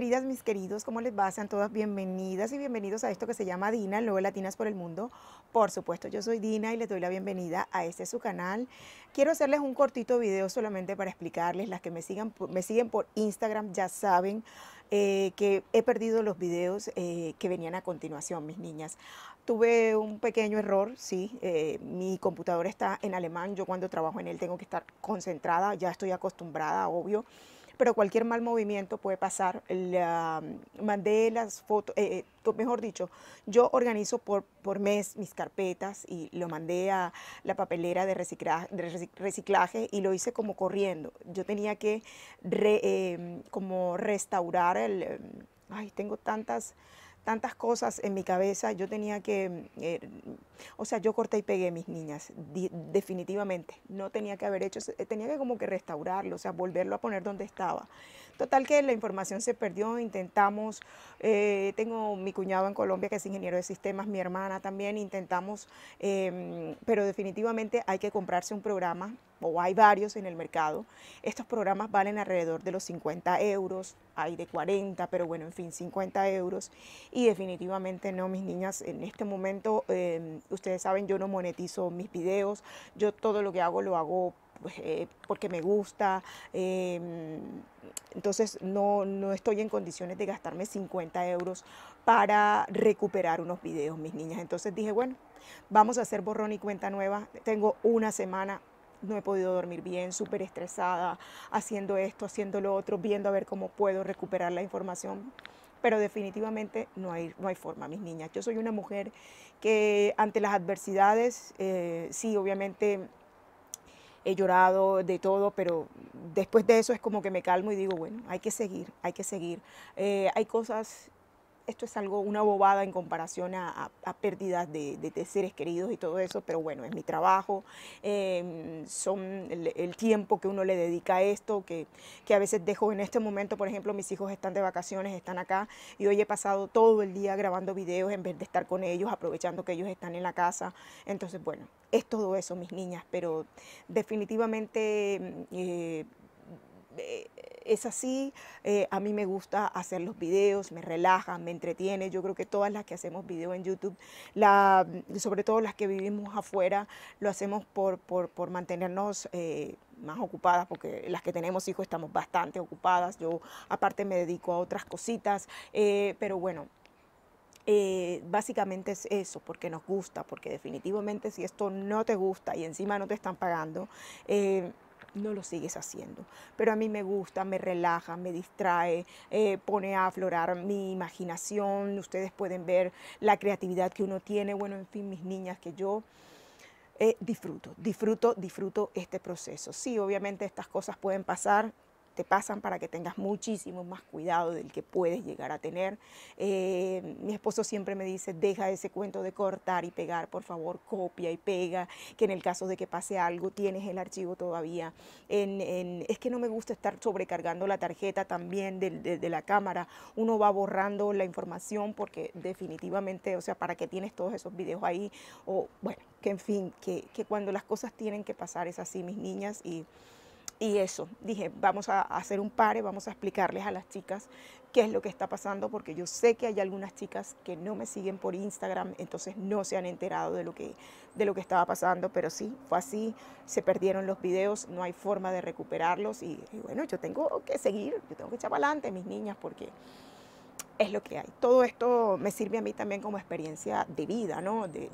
queridas, mis queridos, ¿cómo les va? Sean todas bienvenidas y bienvenidos a esto que se llama Dina, luego Latinas por el Mundo. Por supuesto, yo soy Dina y les doy la bienvenida a este su canal. Quiero hacerles un cortito video solamente para explicarles, las que me, sigan, me siguen por Instagram ya saben eh, que he perdido los videos eh, que venían a continuación, mis niñas. Tuve un pequeño error, sí, eh, mi computadora está en alemán, yo cuando trabajo en él tengo que estar concentrada, ya estoy acostumbrada, obvio pero cualquier mal movimiento puede pasar. La, mandé las fotos, eh, eh, mejor dicho, yo organizo por, mes mis carpetas y lo mandé a la papelera de reciclaje, y lo hice como corriendo. Yo tenía que em, como restaurar el... Em, ay, tengo tantas tantas cosas en mi cabeza, yo tenía que, mm, eh, o sea, yo corté y pegué mis niñas, definitivamente, no tenía que haber hecho, eh, tenía que como que restaurarlo, o sea, volverlo a poner donde estaba. Total que la información se perdió, intentamos, eh, tengo mi cuñado en Colombia que es ingeniero de sistemas, mi hermana también, intentamos, em, pero definitivamente hay que comprarse un programa o hay varios en el mercado. Estos programas valen alrededor de los 50 euros, hay de 40, pero bueno, en fin, 50 euros. Y definitivamente no, mis niñas, en este momento, em, ustedes saben, yo no monetizo mis videos, yo todo lo que hago lo hago pues, eh, porque me gusta. Em, entonces no, no, estoy en condiciones de gastarme 50 euros para recuperar unos videos, mis niñas. Entonces dije, bueno, vamos a hacer borrón y cuenta nueva. Tengo una semana, no he podido dormir bien, súper estresada, haciendo esto, haciendo lo otro, viendo a ver cómo puedo recuperar la información. Pero definitivamente no hay, no hay forma, mis niñas. Yo soy una mujer que ante las adversidades, eh, sí, obviamente he llorado de todo, pero después de eso es como que me calmo y digo, bueno, hay que seguir, hay que seguir. Eh, hay cosas esto es algo, una bobada en comparación a, pérdidas de, seres queridos y todo eso, pero bueno, es mi trabajo, em, son el, tiempo que uno le dedica a esto, que, que a veces dejo en este momento, por ejemplo, mis hijos están de vacaciones, están acá, y hoy he pasado todo el día grabando videos en vez de estar con ellos, aprovechando que ellos están en la casa. Entonces, bueno, es todo eso, mis niñas, pero definitivamente... Em, eh, eh, es así. Eh, a mí me gusta hacer los videos, me relaja, me entretiene. Yo creo que todas las que hacemos video en YouTube, mm, sobre todo las que vivimos afuera, lo hacemos por, mantenernos... Eh, más ocupadas, porque las que tenemos hijos estamos bastante ocupadas. Yo aparte me dedico a otras cositas, eh, pero bueno, básicamente es eso, porque nos gusta, porque definitivamente si esto no te gusta y encima no te están pagando, no lo sigues haciendo. Pero a mí me gusta, me relaja, me distrae, eh, pone a aflorar mi imaginación, ustedes pueden ver la creatividad que uno tiene, bueno, en fin, mis niñas que yo... Eh, disfruto, disfruto, disfruto este proceso. Sí, obviamente estas cosas pueden pasar, pasan para que tengas muchísimo más cuidado del que puedes llegar a tener. Eh, mi esposo siempre me dice, deja ese cuento de cortar y pegar, por favor, copia y pega, que en el caso de que pase algo tienes el archivo todavía. es que no me gusta estar sobrecargando la tarjeta también de, la cámara. Uno va borrando la información porque definitivamente, o sea, para que tienes todos esos videos ahí, o bueno, que en fin, que, que cuando las cosas tienen que pasar es así, mis niñas, y y eso, dije, vamos a hacer un pare, vamos a explicarles a las chicas qué es lo que está pasando, porque yo sé que hay algunas chicas que no me siguen por Instagram, entonces no se han enterado de lo que, de lo que estaba pasando, pero sí, fue así, se perdieron los videos, no hay forma de recuperarlos y, bueno, yo tengo que seguir, yo tengo que echar para adelante mis niñas porque es lo que hay. Todo esto me sirve a mí también como experiencia de vida, ¿no? de,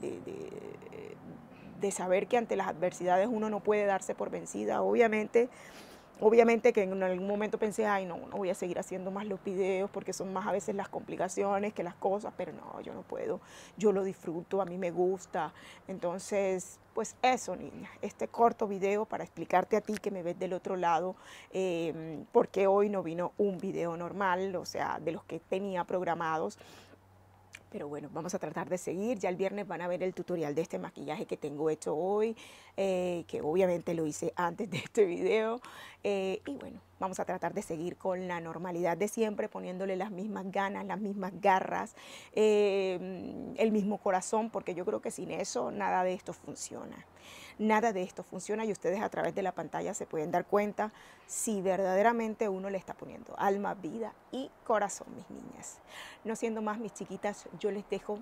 de saber que ante las adversidades uno no puede darse por vencida. Obviamente, obviamente que en algún momento pensé, ay, no, no voy a seguir haciendo más los videos porque son más a veces las complicaciones que las cosas, pero no, yo no puedo, yo lo disfruto, a mí me gusta. Entonces, pues eso, niña, este corto video para explicarte a ti que me ves del otro lado, eh, porque hoy no vino un video normal, o sea, de los que tenía programados pero bueno, vamos a tratar de seguir. Ya el viernes van a ver el tutorial de este maquillaje que tengo hecho hoy, eh, que obviamente lo hice antes de este video. Eh, y bueno, vamos a tratar de seguir con la normalidad de siempre, poniéndole las mismas ganas, las mismas garras, eh, el mismo corazón, porque yo creo que sin eso nada de esto funciona. Nada de esto funciona y ustedes a través de la pantalla se pueden dar cuenta si verdaderamente uno le está poniendo alma, vida y corazón, mis niñas. No siendo más, mis chiquitas, yo les dejo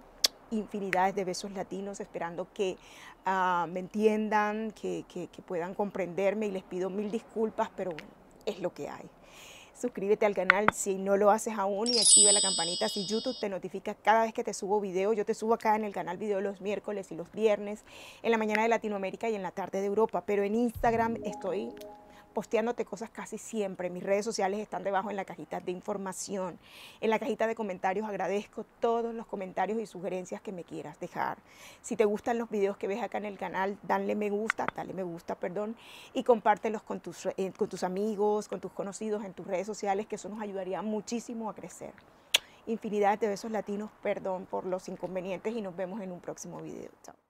infinidades de besos latinos, esperando que ah, me entiendan, que, que puedan comprenderme y les pido mil disculpas, pero bueno es lo que hay. Suscríbete al canal si no lo haces aún y activa la campanita si YouTube te notifica cada vez que te subo video. Yo te subo acá en el canal video los miércoles y los viernes, en la mañana de Latinoamérica y en la tarde de Europa, pero en Instagram estoy posteándote cosas casi siempre. Mis redes sociales están debajo en la cajita de información. En la cajita de comentarios agradezco todos los comentarios y sugerencias que me quieras dejar. Si te gustan los videos que ves acá en el canal, dale me gusta, dale me gusta, perdón, y compártelos con tus, eh, con tus amigos, con tus conocidos en tus redes sociales, que eso nos ayudaría muchísimo a crecer. Infinidad de besos latinos, perdón por los inconvenientes y nos vemos en un próximo video. Chao.